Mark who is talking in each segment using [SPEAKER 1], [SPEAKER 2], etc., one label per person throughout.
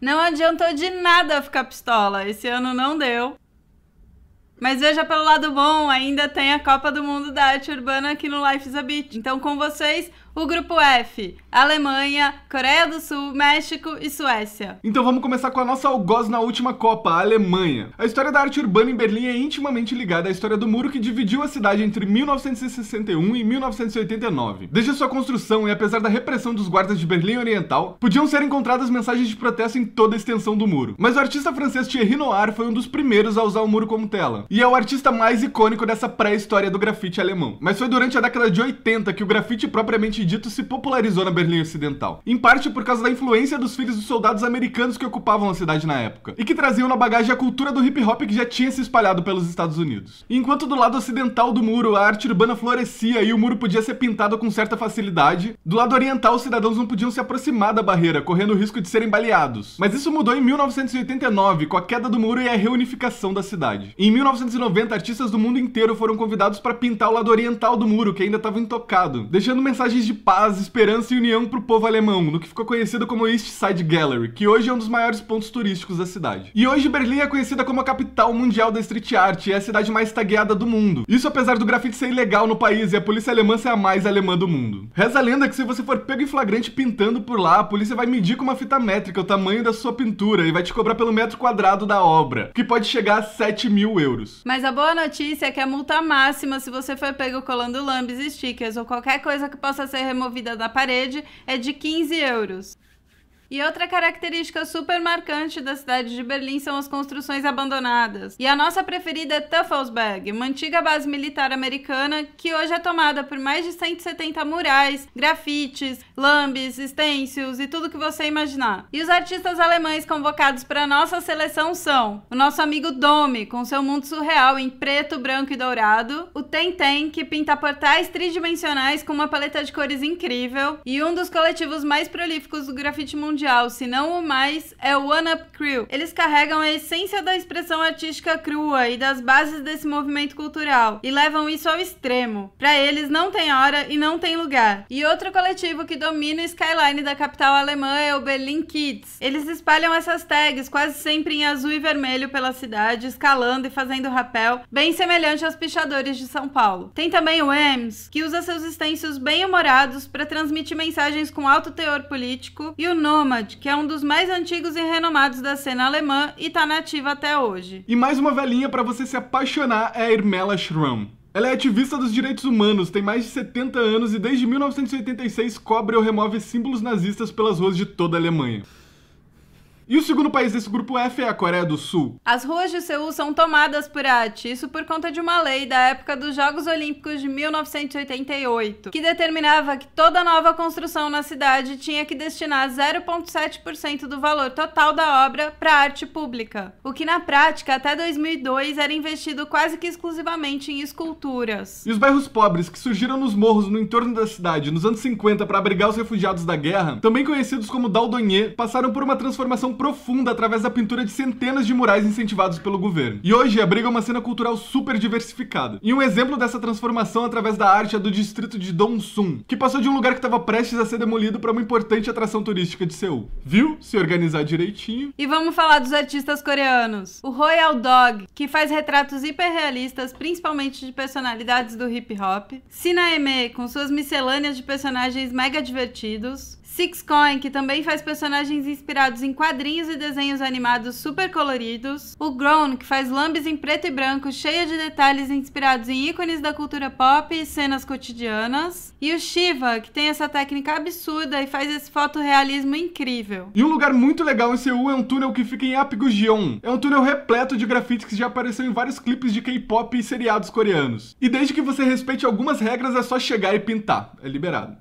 [SPEAKER 1] Não adiantou de nada ficar pistola, esse ano não deu. Mas veja pelo lado bom, ainda tem a Copa do Mundo da Arte Urbana aqui no Life is a Beach. Então com vocês, o grupo F: Alemanha, Coreia do Sul, México e Suécia.
[SPEAKER 2] Então vamos começar com a nossa algoz na última Copa, a Alemanha. A história da arte urbana em Berlim é intimamente ligada à história do muro que dividiu a cidade entre 1961 e 1989. Desde sua construção e apesar da repressão dos guardas de Berlim Oriental, podiam ser encontradas mensagens de protesto em toda a extensão do muro. Mas o artista francês Thierry Noir foi um dos primeiros a usar o muro como tela, e é o artista mais icônico dessa pré-história do grafite alemão. Mas foi durante a década de 80 que o grafite propriamente dito se popularizou na Berlim Ocidental, em parte por causa da influência dos filhos dos soldados americanos que ocupavam a cidade na época, e que traziam na bagagem a cultura do hip hop que já tinha se espalhado pelos Estados Unidos. Enquanto do lado ocidental do muro a arte urbana florescia e o muro podia ser pintado com certa facilidade, do lado oriental os cidadãos não podiam se aproximar da barreira, correndo o risco de serem baleados. Mas isso mudou em 1989, com a queda do muro e a reunificação da cidade. Em 1990, artistas do mundo inteiro foram convidados para pintar o lado oriental do muro, que ainda estava intocado, deixando mensagens de de paz, esperança e união para o povo alemão, no que ficou conhecido como East Side Gallery, que hoje é um dos maiores pontos turísticos da cidade. E hoje Berlim é conhecida como a capital mundial da street art e é a cidade mais tagueada do mundo. Isso apesar do grafite ser ilegal no país e a polícia alemã ser a mais alemã do mundo. Reza a lenda que se você for pego em flagrante pintando por lá, a polícia vai medir com uma fita métrica o tamanho da sua pintura e vai te cobrar pelo metro quadrado da obra, que pode chegar a 7 mil euros.
[SPEAKER 1] Mas a boa notícia é que a é multa máxima se você for pego colando lambes, stickers ou qualquer coisa que possa ser ser removida da parede é de 15 euros. E outra característica super marcante da cidade de Berlim são as construções abandonadas. E a nossa preferida é Tuffelsberg, uma antiga base militar americana que hoje é tomada por mais de 170 murais, grafites, lambes, stencils e tudo que você imaginar. E os artistas alemães convocados para nossa seleção são o nosso amigo Dome, com seu mundo surreal em preto, branco e dourado, o Tenten, que pinta portais tridimensionais com uma paleta de cores incrível, e um dos coletivos mais prolíficos do grafite mundial mundial, se não o mais, é o One Up Crew. Eles carregam a essência da expressão artística crua e das bases desse movimento cultural e levam isso ao extremo. Para eles não tem hora e não tem lugar. E outro coletivo que domina o skyline da capital alemã é o Berlin Kids. Eles espalham essas tags quase sempre em azul e vermelho pela cidade, escalando e fazendo rapel, bem semelhante aos pichadores de São Paulo. Tem também o EMS, que usa seus stencils bem humorados para transmitir mensagens com alto teor político, e o NOMA, Nomad, que é um dos mais antigos e renomados da cena alemã e tá nativa até hoje.
[SPEAKER 2] E mais uma velhinha para você se apaixonar é a Irmela Schramm. Ela é ativista dos direitos humanos, tem mais de 70 anos e desde 1986 cobre ou remove símbolos nazistas pelas ruas de toda a Alemanha. E o segundo país desse grupo F é a Coreia do Sul.
[SPEAKER 1] As ruas de Seul são tomadas por arte, isso por conta de uma lei da época dos Jogos Olímpicos de 1988, que determinava que toda nova construção na cidade tinha que destinar 0,7% do valor total da obra para arte pública, o que na prática até 2002 era investido quase que exclusivamente em esculturas. E os
[SPEAKER 2] bairros pobres que surgiram nos morros no entorno da cidade nos anos 50 para abrigar os refugiados da guerra, também conhecidos como Daldonê, passaram por uma transformação profunda através da pintura de centenas de murais incentivados pelo governo. E hoje abriga uma cena cultural super diversificada. E um exemplo dessa transformação através da arte é do distrito de Dongsun, que passou de um lugar que estava prestes a ser demolido para uma importante atração turística de Seul. Viu? Se organizar direitinho.
[SPEAKER 1] E vamos falar dos artistas coreanos. O Royal Dog, que faz retratos hiperrealistas, principalmente de personalidades do hip hop. Sinaeme, com suas miscelâneas de personagens mega divertidos. Sixcoin, que também faz personagens inspirados em quadrinhos e desenhos animados super coloridos. O Grown, que faz lambes em preto e branco, cheia de detalhes inspirados em ícones da cultura pop e cenas cotidianas. E o Shiva, que tem essa técnica absurda e faz esse fotorrealismo incrível.
[SPEAKER 2] E um lugar muito legal em Seul é um túnel que fica em Apgujeon. É um túnel repleto de grafites que já apareceu em vários clipes de K-pop e seriados coreanos. E desde que você respeite algumas regras, é só chegar e pintar. É liberado.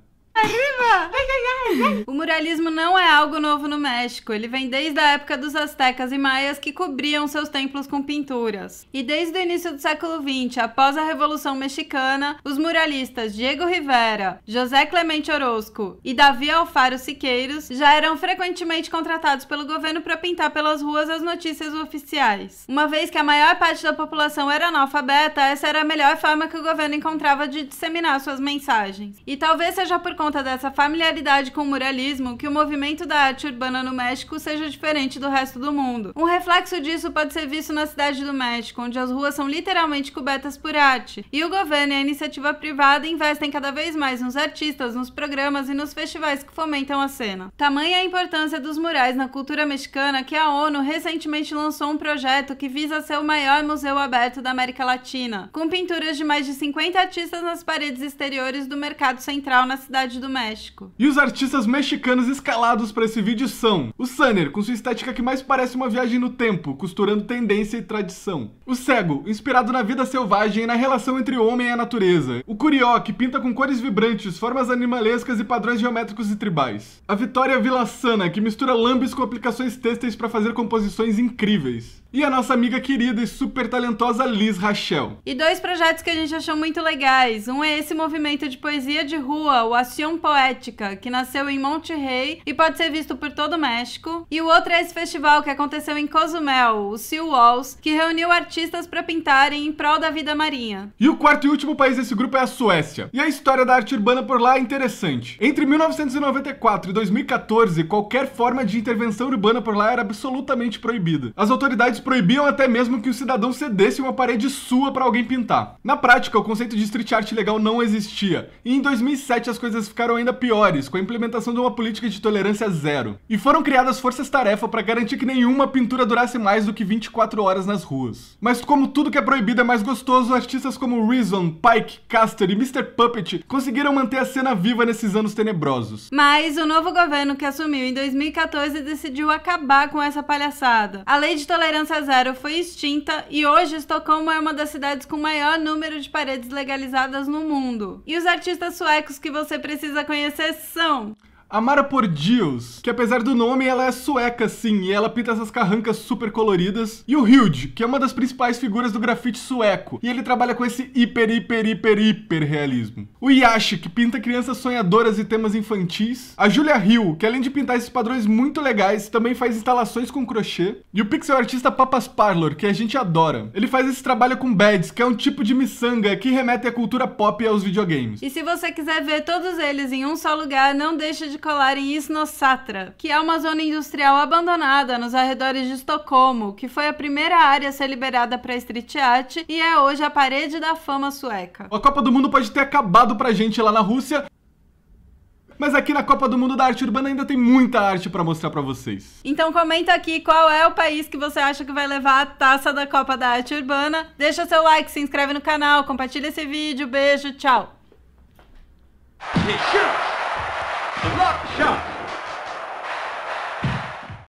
[SPEAKER 1] O muralismo não é algo novo no México. Ele vem desde a época dos astecas e maias que cobriam seus templos com pinturas. E desde o início do século XX, após a Revolução Mexicana, os muralistas Diego Rivera, José Clemente Orozco e Davi Alfaro Siqueiros já eram frequentemente contratados pelo governo para pintar pelas ruas as notícias oficiais. Uma vez que a maior parte da população era analfabeta, essa era a melhor forma que o governo encontrava de disseminar suas mensagens. E talvez seja por conta conta dessa familiaridade com o muralismo que o movimento da arte urbana no México seja diferente do resto do mundo. Um reflexo disso pode ser visto na cidade do México, onde as ruas são literalmente cobertas por arte, e o governo e a iniciativa privada investem cada vez mais nos artistas, nos programas e nos festivais que fomentam a cena. Tamanha a importância dos murais na cultura mexicana que a ONU recentemente lançou um projeto que visa ser o maior museu aberto da América Latina, com pinturas de mais de 50 artistas nas paredes exteriores do Mercado Central na cidade Cidade do México. E os
[SPEAKER 2] artistas mexicanos escalados para esse vídeo são o Sanner, com sua estética que mais parece uma viagem no tempo, costurando tendência e tradição. O Cego, inspirado na vida selvagem e na relação entre o homem e a natureza. O Curió, que pinta com cores vibrantes, formas animalescas e padrões geométricos e tribais. A Vitória Vilassana, que mistura lambes com aplicações têxteis para fazer composições incríveis e a nossa amiga querida e super talentosa Liz Rachel.
[SPEAKER 1] E dois projetos que a gente achou muito legais. Um é esse movimento de poesia de rua, o Ação Poética, que nasceu em Monterrey e pode ser visto por todo o México. E o outro é esse festival que aconteceu em Cozumel, o Sea Walls, que reuniu artistas para pintarem em prol da vida marinha. E o
[SPEAKER 2] quarto e último país desse grupo é a Suécia. E a história da arte urbana por lá é interessante. Entre 1994 e 2014, qualquer forma de intervenção urbana por lá era absolutamente proibida. As autoridades proibiam até mesmo que o cidadão cedesse uma parede sua para alguém pintar. Na prática, o conceito de street art legal não existia, e em 2007 as coisas ficaram ainda piores, com a implementação de uma política de tolerância zero. E foram criadas forças-tarefa para garantir que nenhuma pintura durasse mais do que 24 horas nas ruas. Mas como tudo que é proibido é mais gostoso, artistas como Reason, Pike, Caster e Mr. Puppet conseguiram manter a cena viva nesses anos tenebrosos.
[SPEAKER 1] Mas o novo governo que assumiu em 2014 decidiu acabar com essa palhaçada. A lei de tolerância Tolerância Zero foi extinta e hoje Estocolmo é uma das cidades com maior número de paredes legalizadas no mundo. E os artistas suecos que você precisa conhecer são
[SPEAKER 2] Amara Pordios, que apesar do nome, ela é sueca, sim, e ela pinta essas carrancas super coloridas. E o Hilde, que é uma das principais figuras do grafite sueco, e ele trabalha com esse hiper, hiper, hiper, hiper realismo. O Yashi, que pinta crianças sonhadoras e temas infantis. A Julia Hill, que além de pintar esses padrões muito legais, também faz instalações com crochê. E o pixel artista Papas Parlor, que a gente adora. Ele faz esse trabalho com beds, que é um tipo de miçanga que remete à cultura pop e aos videogames.
[SPEAKER 1] E se você quiser ver todos eles em um só lugar, não deixa de colar em Isnosatra, que é uma zona industrial abandonada nos arredores de Estocolmo, que foi a primeira área a ser liberada para street art e é hoje a parede da fama sueca.
[SPEAKER 2] A Copa do Mundo pode ter acabado pra gente lá na Rússia, mas aqui na Copa do Mundo da Arte Urbana ainda tem muita arte para mostrar para vocês.
[SPEAKER 1] Então comenta aqui qual é o país que você acha que vai levar a taça da Copa da Arte Urbana. Deixa seu like, se inscreve no canal, compartilha esse vídeo, beijo, tchau. shot.